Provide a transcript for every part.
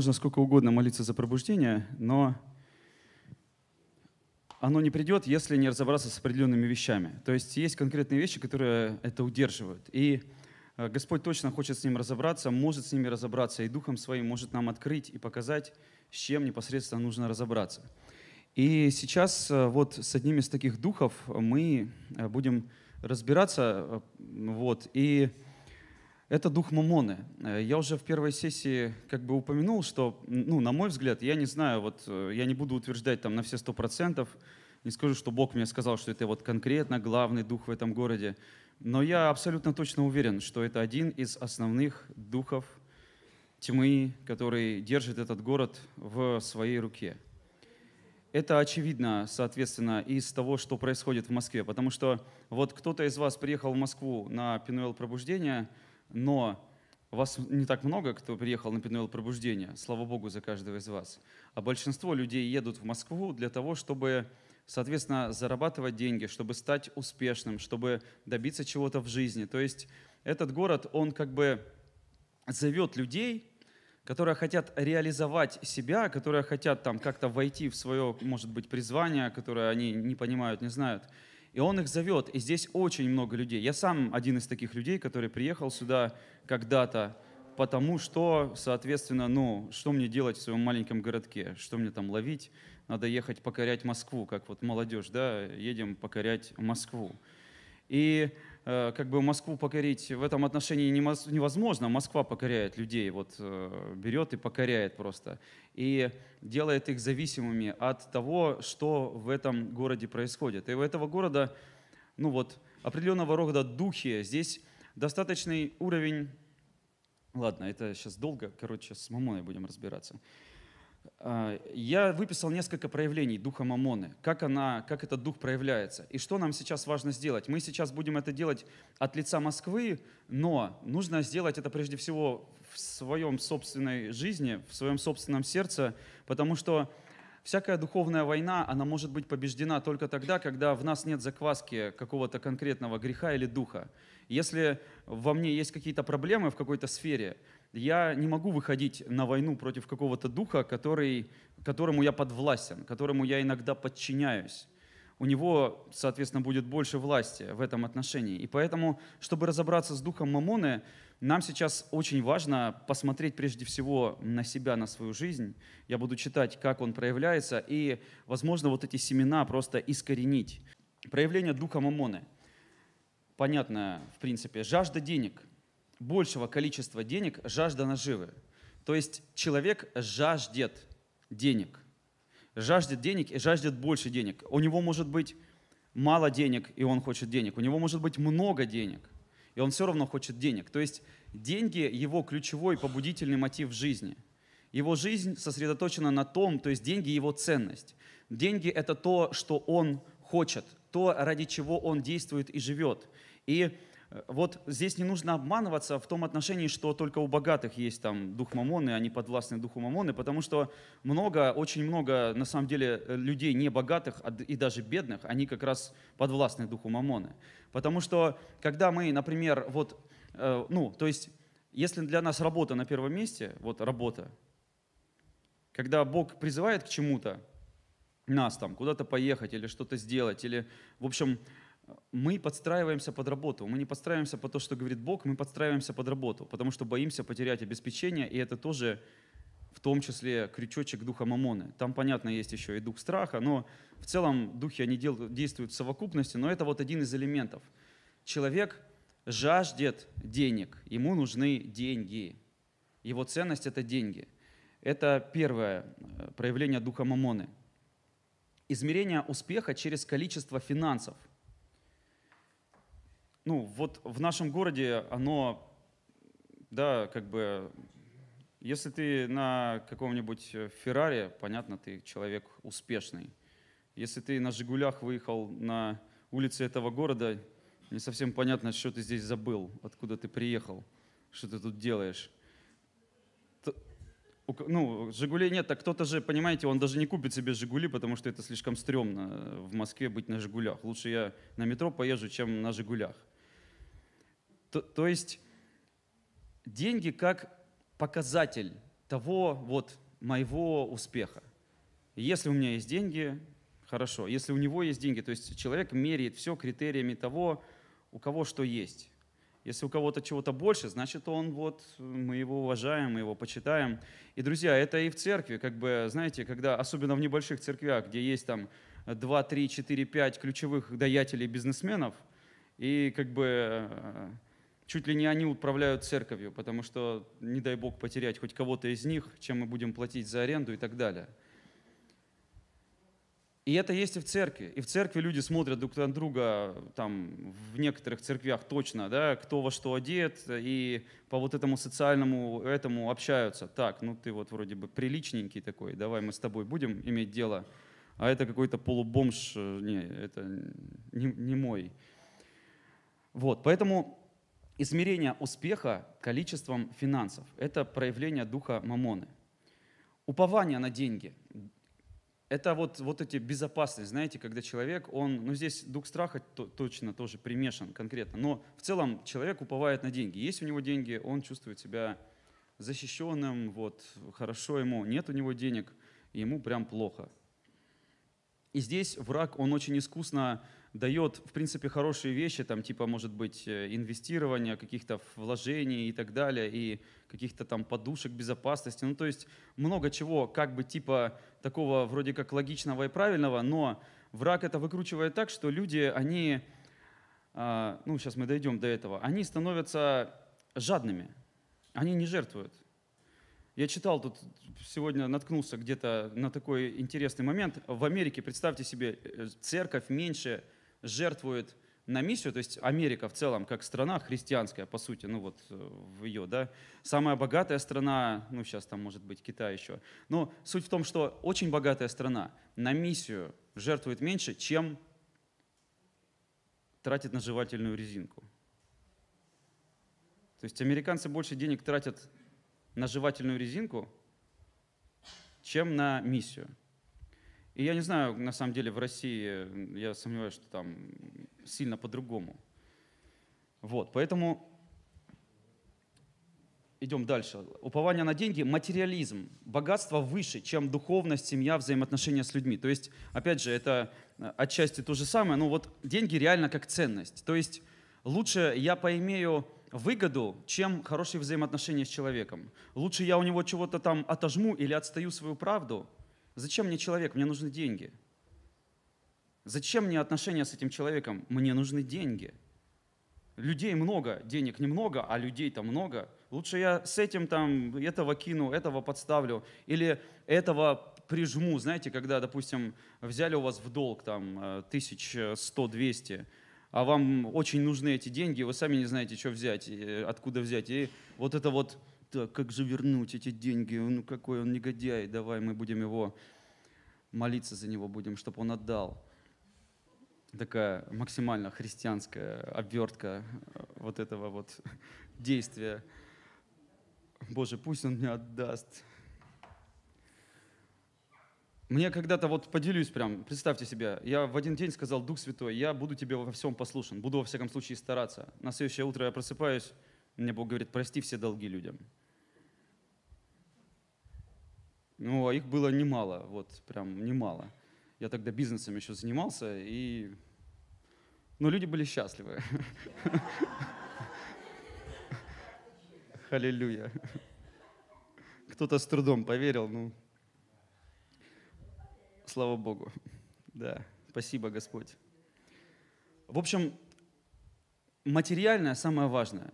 Можно сколько угодно молиться за пробуждение, но оно не придет, если не разобраться с определенными вещами. То есть есть конкретные вещи, которые это удерживают. И э, Господь точно хочет с ним разобраться, может с ними разобраться, и Духом Своим может нам открыть и показать, с чем непосредственно нужно разобраться. И сейчас э, вот с одним из таких духов мы э, будем разбираться. Вот, и это дух Мамоны. Э, я уже в первой сессии как бы упомянул, что, ну, на мой взгляд, я не знаю, вот э, я не буду утверждать там на все сто процентов, не скажу, что Бог мне сказал, что это вот конкретно главный дух в этом городе, но я абсолютно точно уверен, что это один из основных духов тьмы, который держит этот город в своей руке. Это очевидно, соответственно, из того, что происходит в Москве, потому что вот кто-то из вас приехал в Москву на Пинуэл пробуждение – но вас не так много, кто приехал на Пенуэл Пробуждение, слава Богу за каждого из вас. А большинство людей едут в Москву для того, чтобы, соответственно, зарабатывать деньги, чтобы стать успешным, чтобы добиться чего-то в жизни. То есть этот город, он как бы зовет людей, которые хотят реализовать себя, которые хотят там как-то войти в свое, может быть, призвание, которое они не понимают, не знают – и он их зовет. И здесь очень много людей. Я сам один из таких людей, который приехал сюда когда-то, потому что, соответственно, ну, что мне делать в своем маленьком городке? Что мне там ловить? Надо ехать покорять Москву, как вот молодежь, да, едем покорять Москву. И Э, как бы Москву покорить в этом отношении невозможно. Москва покоряет людей, вот э, берет и покоряет просто. И делает их зависимыми от того, что в этом городе происходит. И у этого города, ну вот, определенного рода духи. Здесь достаточный уровень... Ладно, это сейчас долго, короче, с Мамоной будем разбираться. А, я выписал несколько проявлений духа Мамоны, как, она, как этот дух проявляется. И что нам сейчас важно сделать? Мы сейчас будем это делать от лица Москвы, но нужно сделать это прежде всего в своем собственной жизни, в своем собственном сердце, потому что всякая духовная война, она может быть побеждена только тогда, когда в нас нет закваски какого-то конкретного греха или духа. Если во мне есть какие-то проблемы в какой-то сфере, я не могу выходить на войну против какого-то духа, который, которому я подвластен, которому я иногда подчиняюсь. У него, соответственно, будет больше власти в этом отношении. И поэтому, чтобы разобраться с духом Мамоны, нам сейчас очень важно посмотреть прежде всего на себя, на свою жизнь. Я буду читать, как он проявляется, и, возможно, вот эти семена просто искоренить. Проявление духа Мамоны. Понятно, в принципе. Жажда денег – большего количества денег жажда наживы. То есть человек жаждет денег. Жаждет денег и жаждет больше денег. У него может быть мало денег, и он хочет денег. У него может быть много денег, и он все равно хочет денег. То есть деньги – его ключевой побудительный мотив в жизни. Его жизнь сосредоточена на том, то есть деньги – его ценность. Деньги – это то, что он хочет, то, ради чего он действует и живет. И вот здесь не нужно обманываться в том отношении, что только у богатых есть там дух мамоны, они подвластны духу мамоны, потому что много, очень много на самом деле э, людей не богатых а и даже бедных, они как раз подвластны духу мамоны. Потому что когда мы, например, вот, э, ну, то есть, если для нас работа на первом месте, вот работа, когда Бог призывает к чему-то, нас там куда-то поехать или что-то сделать, или, в общем, мы подстраиваемся под работу. Мы не подстраиваемся под то, что говорит Бог, мы подстраиваемся под работу, потому что боимся потерять обеспечение, и это тоже в том числе крючочек духа Мамоны. Там, понятно, есть еще и дух страха, но в целом духи, они действуют в совокупности, но это вот один из элементов. Человек жаждет денег, ему нужны деньги. Его ценность – это деньги. Это первое э, проявление духа Мамоны. Измерение успеха через количество финансов – ну, вот в нашем городе оно, да, как бы, если ты на каком-нибудь э, Феррари, понятно, ты человек успешный. Если ты на Жигулях выехал на улице этого города, не совсем понятно, что ты здесь забыл, откуда ты приехал, что ты тут делаешь. Ну, Жигулей нет, так кто-то же, понимаете, он даже не купит себе Жигули, потому что это слишком стрёмно э, в Москве быть на Жигулях. Лучше я на метро поезжу, чем на Жигулях. То, то есть деньги как показатель того вот моего успеха. Если у меня есть деньги, хорошо. Если у него есть деньги, то есть человек меряет все критериями того, у кого что есть. Если у кого-то чего-то больше, значит, он вот, мы его уважаем, мы его почитаем. И, друзья, это и в церкви, как бы, знаете, когда, особенно в небольших церквях, где есть там 2, 3, 4, 5 ключевых даятелей бизнесменов, и как бы э, чуть ли не они управляют церковью, потому что, не дай бог, потерять хоть кого-то из них, чем мы будем платить за аренду и так далее. И это есть и в церкви. И в церкви люди смотрят друг на друга, там, в некоторых церквях точно, да, кто во что одет, и по вот этому социальному этому общаются. Так, ну ты вот вроде бы приличненький такой, давай мы с тобой будем иметь дело. А это какой-то полубомж, э, не, это не, не мой. Вот, поэтому измерение успеха количеством финансов. Это проявление духа мамоны. Упование на деньги. Это вот, вот эти безопасность, знаете, когда человек, он, ну здесь дух страха то, точно тоже примешан конкретно, но в целом человек уповает на деньги. Есть у него деньги, он чувствует себя защищенным, вот, хорошо ему, нет у него денег, ему прям плохо. И здесь враг, он очень искусно дает, в принципе, хорошие вещи, там, типа, может быть, э, инвестирование каких-то вложений и так далее, и каких-то там подушек безопасности. Ну, то есть много чего, как бы, типа, такого вроде как логичного и правильного, но враг это выкручивает так, что люди, они, а, ну, сейчас мы дойдем до этого, они становятся жадными, они не жертвуют. Я читал тут, сегодня наткнулся где-то на такой интересный момент. В Америке, представьте себе, э, церковь меньше жертвует на миссию, то есть Америка в целом, как страна христианская, по сути, ну вот э, в ее, да, самая богатая страна, ну сейчас там может быть Китай еще, но суть в том, что очень богатая страна на миссию жертвует меньше, чем тратит на жевательную резинку. То есть американцы больше денег тратят на жевательную резинку, чем на миссию. И я не знаю, на самом деле в России, я сомневаюсь, что там сильно по-другому. Вот, поэтому идем дальше. Упование на деньги, материализм. Богатство выше, чем духовность, семья, взаимоотношения с людьми. То есть, опять же, это э, отчасти то же самое, но вот деньги реально как ценность. То есть лучше я поимею выгоду, чем хорошие взаимоотношения с человеком. Лучше я у него чего-то там отожму или отстаю свою правду, Зачем мне человек? Мне нужны деньги. Зачем мне отношения с этим человеком? Мне нужны деньги. Людей много, денег немного, а людей-то много. Лучше я с этим там этого кину, этого подставлю, или этого прижму. Знаете, когда, допустим, взяли у вас в долг там 1100-200, э, а вам очень нужны эти деньги, вы сами не знаете, что взять, э, откуда взять. И вот это вот так, э, как же вернуть эти деньги? Ну какой он негодяй, давай мы будем его молиться за него будем, чтобы он отдал. Такая максимально христианская обвертка э, вот этого вот действия. Боже, пусть он мне отдаст. Мне когда-то, вот поделюсь прям, представьте себе, я в один день сказал, Дух Святой, я буду тебе во всем послушен, буду во всяком случае стараться. На следующее утро я просыпаюсь, мне Бог говорит, прости все долги людям. Ну, а их было немало, вот прям немало. Я тогда бизнесом еще занимался, и... Но ну, люди были счастливы. Аллилуйя. Кто-то с трудом поверил, ну, слава Богу. Да, спасибо, Господь. В общем, материальное самое важное.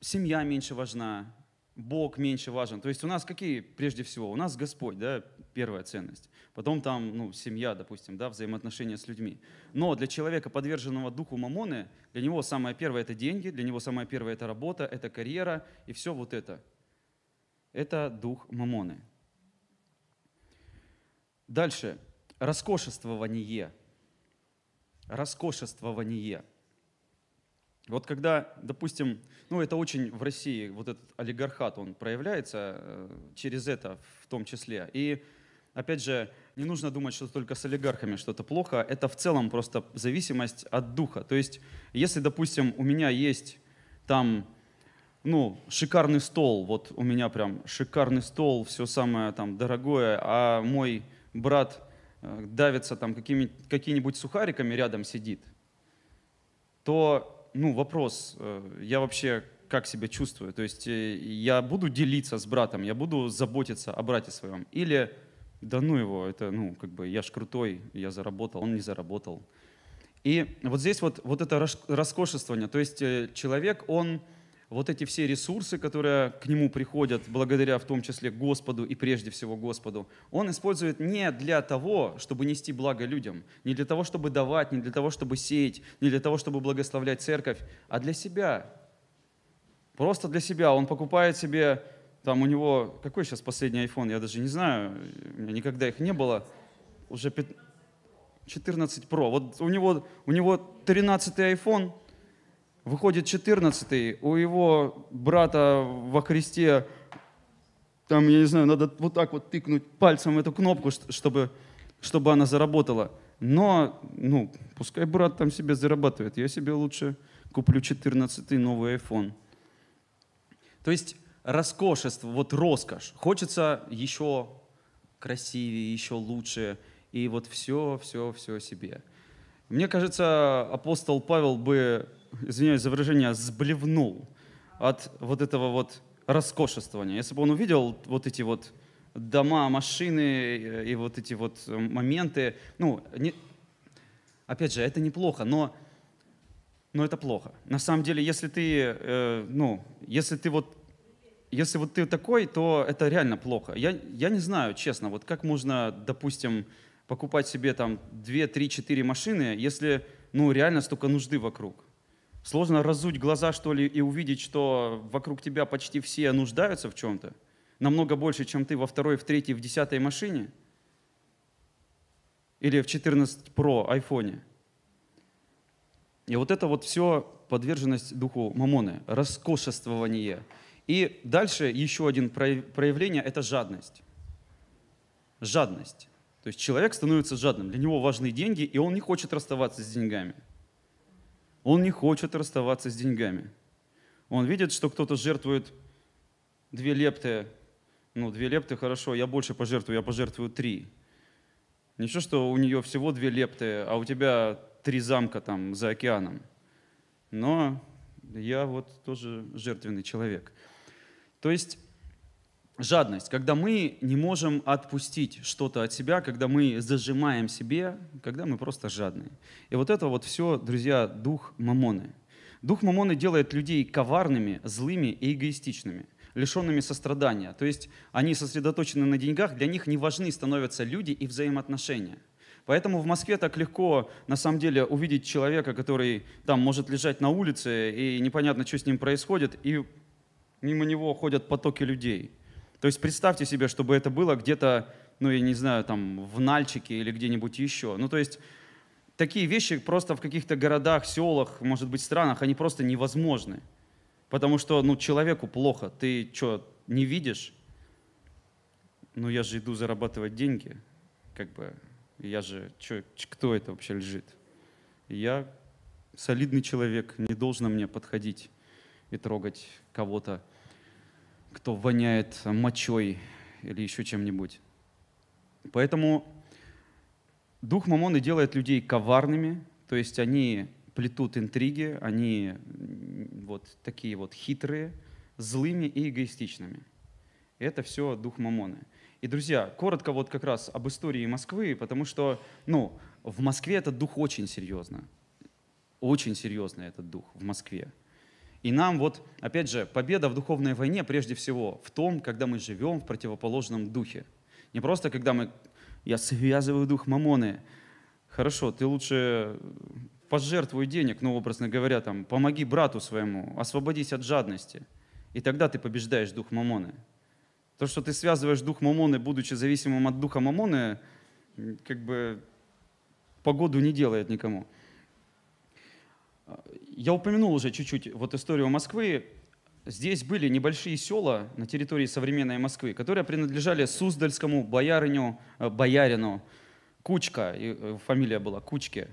Семья меньше важна, Бог меньше важен. То есть у нас какие прежде всего? У нас Господь, да, первая ценность. Потом там, ну, семья, допустим, да, взаимоотношения с людьми. Но для человека, подверженного духу мамоны, для него самое первое – это деньги, для него самое первое – это работа, это карьера и все вот это. Это дух мамоны. Дальше. Роскошествование. Роскошествование – вот когда, допустим, ну это очень в России, вот этот олигархат, он проявляется э, через это в том числе. И опять же, не нужно думать, что только с олигархами что-то плохо. Это в целом просто зависимость от духа. То есть, если, допустим, у меня есть там ну, шикарный стол, вот у меня прям шикарный стол, все самое там дорогое, а мой брат э, давится там какими, какими-нибудь сухариками рядом сидит, то ну, вопрос, э, я вообще как себя чувствую? То есть э, я буду делиться с братом, я буду заботиться о брате своем? Или да ну его, это, ну, как бы, я ж крутой, я заработал, он не заработал. И вот здесь вот, вот это роскошествование, то есть э, человек, он вот эти все ресурсы, которые к нему приходят, благодаря в том числе Господу и прежде всего Господу, он использует не для того, чтобы нести благо людям, не для того, чтобы давать, не для того, чтобы сеять, не для того, чтобы благословлять церковь, а для себя. Просто для себя. Он покупает себе, там у него, какой сейчас последний iPhone, я даже не знаю, у меня никогда их не было, уже 14 Pro. Вот у него, у него 13 iPhone, Выходит 14 у его брата во Христе, там, я не знаю, надо вот так вот тыкнуть пальцем эту кнопку, чтобы, чтобы она заработала. Но, ну, пускай брат там себе зарабатывает, я себе лучше куплю 14 новый iPhone. То есть роскошество, вот роскошь. Хочется еще красивее, еще лучше, и вот все, все, все себе. Мне кажется, апостол Павел бы извиняюсь за выражение, сблевнул от вот этого вот роскошествования. Если бы он увидел вот эти вот дома, машины э, и вот эти вот э, моменты, ну, не... опять же, это неплохо, но но это плохо. На самом деле, если ты, э, ну, если ты вот, если вот ты такой, то это реально плохо. Я, я не знаю, честно, вот как можно, допустим, покупать себе там 2, 3, 4 машины, если, ну, реально столько нужды вокруг. Сложно разуть глаза, что ли, и увидеть, что вокруг тебя почти все нуждаются в чем-то, намного больше, чем ты во второй, в третьей, в десятой машине или в 14 Pro айфоне. И вот это вот все подверженность духу мамоны, роскошествование. И дальше еще один проявление – это жадность. Жадность. То есть человек становится жадным, для него важны деньги, и он не хочет расставаться с деньгами – он не хочет расставаться с деньгами. Он видит, что кто-то жертвует две лепты. Ну, две лепты, хорошо, я больше пожертвую, я пожертвую три. Ничего, что у нее всего две лепты, а у тебя три замка там за океаном. Но я вот тоже жертвенный человек. То есть жадность, когда мы не можем отпустить что-то от себя, когда мы зажимаем себе, когда мы просто жадные. И вот это вот все, друзья, дух мамоны. Дух мамоны делает людей коварными, злыми и эгоистичными, лишенными сострадания. То есть они сосредоточены на деньгах, для них не важны становятся люди и взаимоотношения. Поэтому в Москве так легко, на самом деле, увидеть человека, который там может лежать на улице, и непонятно, что с ним происходит, и мимо него ходят потоки людей – то есть представьте себе, чтобы это было где-то, ну, я не знаю, там, в Нальчике или где-нибудь еще. Ну, то есть такие вещи просто в каких-то городах, селах, может быть, странах, они просто невозможны. Потому что, ну, человеку плохо. Ты что, не видишь? Ну, я же иду зарабатывать деньги. Как бы, я же, чё, кто это вообще лежит? Я солидный человек, не должно мне подходить и трогать кого-то, кто воняет мочой или еще чем-нибудь. Поэтому дух Мамоны делает людей коварными, то есть они плетут интриги, они вот такие вот хитрые, злыми и эгоистичными. Это все дух Мамоны. И, друзья, коротко вот как раз об истории Москвы, потому что, ну, в Москве этот дух очень серьезно. Очень серьезно этот дух в Москве. И нам вот, опять же, победа в духовной войне прежде всего в том, когда мы живем в противоположном духе. Не просто, когда мы, я связываю дух мамоны, хорошо, ты лучше э, пожертвуй денег, ну, образно говоря, там, помоги брату своему, освободись от жадности. И тогда ты побеждаешь дух мамоны. То, что ты связываешь дух мамоны, будучи зависимым от духа мамоны, как бы погоду не делает никому. Я упомянул уже чуть-чуть вот историю Москвы. Здесь были небольшие села на территории современной Москвы, которые принадлежали Суздальскому бояриню, э, боярину Кучка, э, фамилия была Кучки.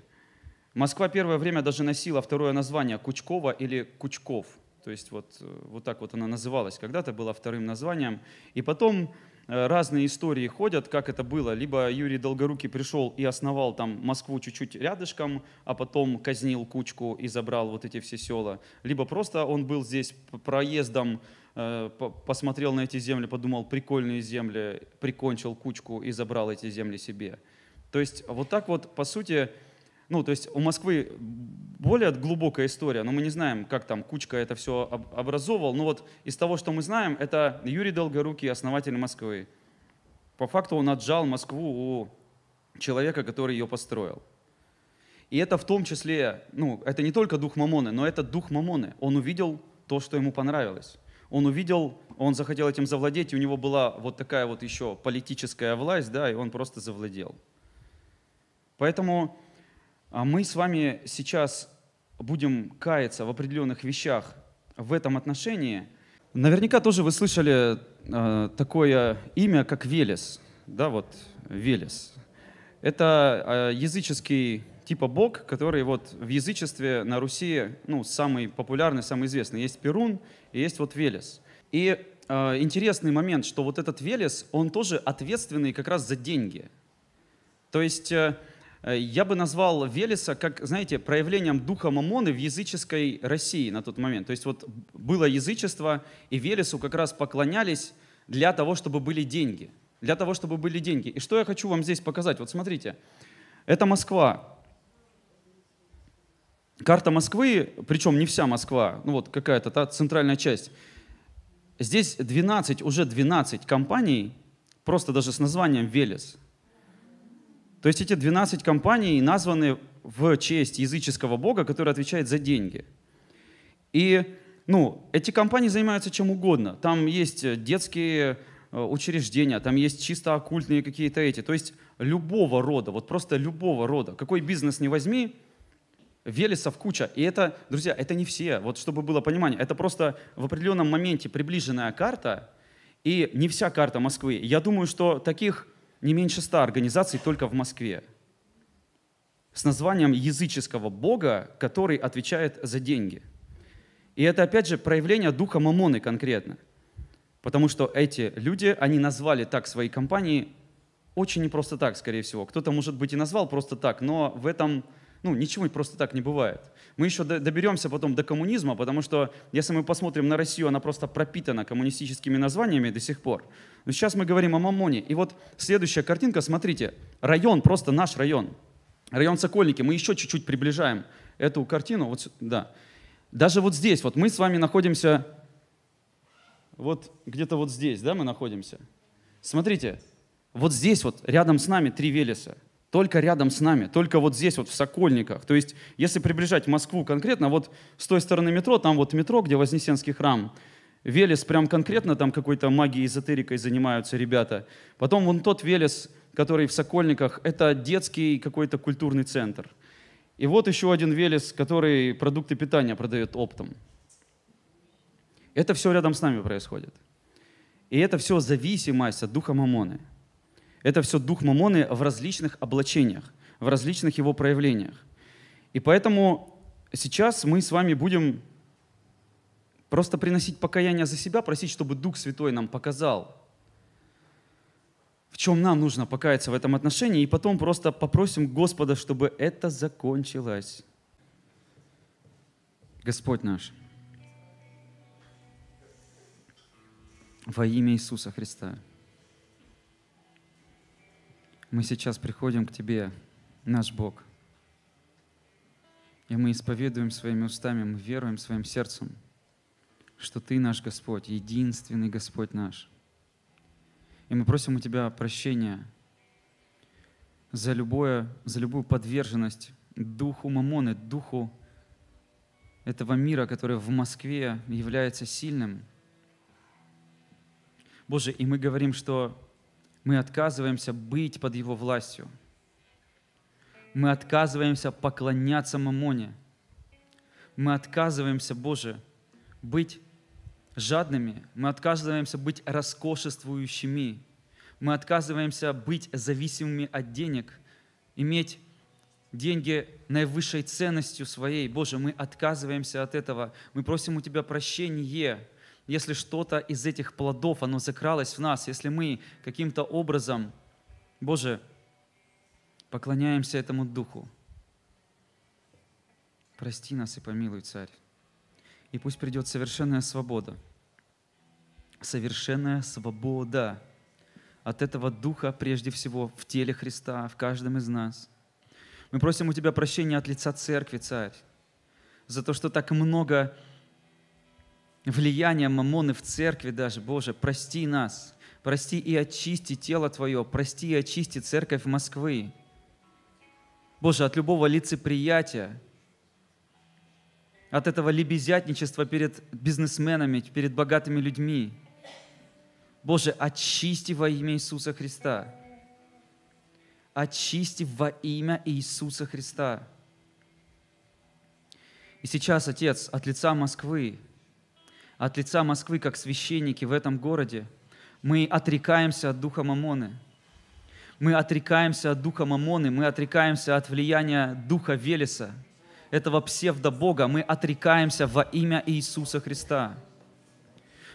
Москва первое время даже носила второе название Кучкова или Кучков. То есть вот, э, вот так вот она называлась. Когда-то была вторым названием. И потом Э, разные истории ходят, как это было. Либо Юрий Долгорукий пришел и основал там Москву чуть-чуть рядышком, а потом казнил кучку и забрал вот эти все села. Либо просто он был здесь проездом, э, посмотрел на эти земли, подумал, прикольные земли, прикончил кучку и забрал эти земли себе. То есть вот так вот, по сути, ну, то есть у Москвы более глубокая история, но мы не знаем, как там Кучка это все образовывал. Но вот из того, что мы знаем, это Юрий Долгорукий, основатель Москвы. По факту он отжал Москву у человека, который ее построил. И это в том числе, ну, это не только дух Мамоны, но это дух Мамоны. Он увидел то, что ему понравилось. Он увидел, он захотел этим завладеть, и у него была вот такая вот еще политическая власть, да, и он просто завладел. Поэтому а мы с вами сейчас будем каяться в определенных вещах в этом отношении. Наверняка тоже вы слышали э, такое имя, как Велес. Да, вот Велес. Это э, языческий типа бог, который вот в язычестве на Руси ну, самый популярный, самый известный. Есть Перун и есть вот Велес. И э, интересный момент, что вот этот Велес, он тоже ответственный как раз за деньги. То есть... Э, Э, я бы назвал Велеса как, знаете, проявлением духа Мамоны в языческой России на тот момент. То есть вот было язычество, и Велесу как раз поклонялись для того, чтобы были деньги. Для того, чтобы были деньги. И что я хочу вам здесь показать? Вот смотрите, это Москва. Карта Москвы, причем не вся Москва, ну вот какая-то та центральная часть. Здесь 12, уже 12 компаний, просто даже с названием «Велес». То есть эти 12 компаний названы в честь языческого бога, который отвечает за деньги. И ну, эти компании занимаются чем угодно. Там есть э, детские э, учреждения, там есть чисто оккультные какие-то эти. То есть любого рода, вот просто любого рода. Какой бизнес не возьми, Велесов куча. И это, друзья, это не все. Вот чтобы было понимание, это просто в определенном моменте приближенная карта, и не вся карта Москвы. Я думаю, что таких не меньше ста организаций только в Москве с названием языческого бога, который отвечает за деньги. И это, опять же, проявление духа Мамоны конкретно. Потому что эти люди, они назвали так свои компании очень не просто так, скорее всего. Кто-то, может быть, и назвал просто так, но в этом ну, ничего просто так не бывает. Мы еще доберемся потом до коммунизма, потому что если мы посмотрим на Россию, она просто пропитана коммунистическими названиями до сих пор. Но сейчас мы говорим о Мамоне. И вот следующая картинка, смотрите, район, просто наш район. Район Сокольники, мы еще чуть-чуть приближаем эту картину. Вот, да. Даже вот здесь, вот мы с вами находимся, вот где-то вот здесь, да, мы находимся. Смотрите, вот здесь вот рядом с нами три Велеса – только рядом с нами, только вот здесь, вот в Сокольниках. То есть, если приближать Москву конкретно, вот с той стороны метро, там вот метро, где Вознесенский храм, Велес прям конкретно там какой-то магией, эзотерикой занимаются ребята. Потом вон тот Велес, который в Сокольниках, это детский какой-то культурный центр. И вот еще один Велес, который продукты питания продает оптом. Это все рядом с нами происходит. И это все зависимость от духа Мамоны – это все дух Мамоны в различных облачениях, в различных его проявлениях. И поэтому сейчас мы с вами будем просто приносить покаяние за себя, просить, чтобы Дух Святой нам показал, в чем нам нужно покаяться в этом отношении, и потом просто попросим Господа, чтобы это закончилось. Господь наш, во имя Иисуса Христа мы сейчас приходим к Тебе, наш Бог. И мы исповедуем своими устами, мы веруем своим сердцем, что Ты наш Господь, единственный Господь наш. И мы просим у Тебя прощения за, любое, за любую подверженность духу мамоны, духу этого мира, который в Москве является сильным. Боже, и мы говорим, что мы отказываемся быть под Его властью. Мы отказываемся поклоняться Мамоне. Мы отказываемся, Боже, быть жадными. Мы отказываемся быть роскошествующими. Мы отказываемся быть зависимыми от денег, иметь деньги наивысшей ценностью своей. Боже, мы отказываемся от этого. Мы просим у Тебя прощения если что-то из этих плодов, оно закралось в нас, если мы каким-то образом, Боже, поклоняемся этому Духу, прости нас и помилуй, Царь. И пусть придет совершенная свобода, совершенная свобода от этого Духа, прежде всего, в теле Христа, в каждом из нас. Мы просим у Тебя прощения от лица Церкви, Царь, за то, что так много влияние мамоны в церкви даже, Боже, прости нас, прости и очисти тело Твое, прости и очисти церковь Москвы. Боже, от любого лицеприятия, от этого лебезятничества перед бизнесменами, перед богатыми людьми. Боже, очисти во имя Иисуса Христа. Очисти во имя Иисуса Христа. И сейчас, Отец, от лица Москвы от лица Москвы, как священники в этом городе, мы отрекаемся от духа Мамоны. Мы отрекаемся от духа Мамоны, мы отрекаемся от влияния духа Велеса, этого псевдобога. Мы отрекаемся во имя Иисуса Христа.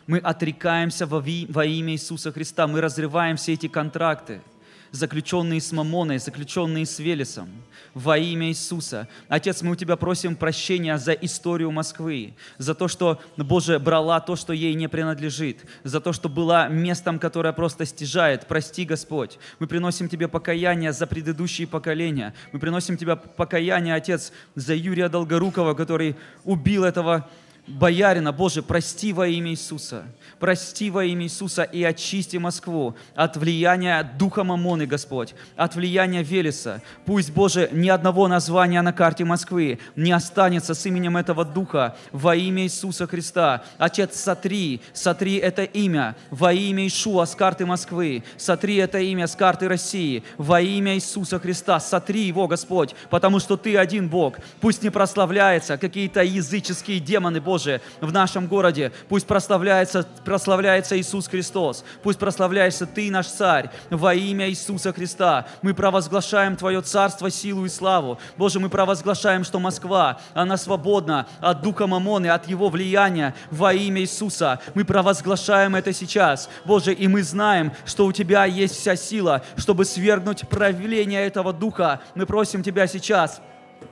Мы отрекаемся во, во имя Иисуса Христа. Мы разрываем все эти контракты – заключенные с Мамоной, заключенные с Велесом. Во имя Иисуса. Отец, мы у Тебя просим прощения за историю Москвы, за то, что, Боже, брала то, что ей не принадлежит, за то, что была местом, которое просто стяжает. Прости, Господь. Мы приносим Тебе покаяние за предыдущие поколения. Мы приносим Тебе покаяние, Отец, за Юрия Долгорукова, который убил этого боярина, Боже, прости во имя Иисуса, прости во имя Иисуса и очисти Москву от влияния духа Мамоны, Господь, от влияния Велеса. Пусть, Боже, ни одного названия на карте Москвы не останется с именем этого духа во имя Иисуса Христа. Отец, сотри, сотри это имя во имя Ишуа с карты Москвы, сотри это имя с карты России во имя Иисуса Христа, сотри его, Господь, потому что Ты один Бог. Пусть не прославляются какие-то языческие демоны, Бог, Божия в нашем городе. Пусть прославляется, прославляется Иисус Христос. Пусть прославляешься Ты, наш Царь, во имя Иисуса Христа. Мы провозглашаем Твое Царство, силу и славу. Боже, мы провозглашаем, что Москва, она свободна от духа Мамоны, от его влияния во имя Иисуса. Мы провозглашаем это сейчас, Боже, и мы знаем, что у Тебя есть вся сила, чтобы свергнуть правление этого духа. Мы просим Тебя сейчас,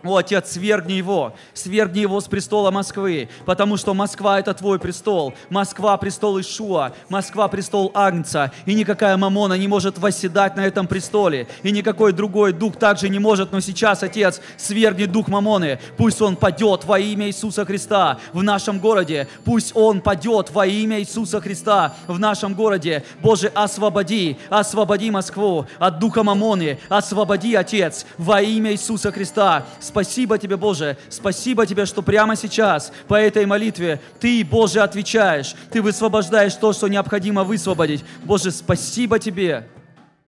о, Отец, свергни его, свергни его с престола Москвы, потому что Москва – это твой престол, Москва – престол Ишуа, Москва – престол Агнца, и никакая мамона не может восседать на этом престоле, и никакой другой дух также не может, но сейчас, Отец, свергни дух мамоны, пусть он падет во имя Иисуса Христа в нашем городе, пусть он падет во имя Иисуса Христа в нашем городе. Боже, освободи, освободи Москву от духа мамоны, освободи, Отец, во имя Иисуса Христа, Спасибо тебе, Боже, спасибо тебе, что прямо сейчас по этой молитве ты, Боже, отвечаешь, ты высвобождаешь то, что необходимо высвободить. Боже, спасибо тебе.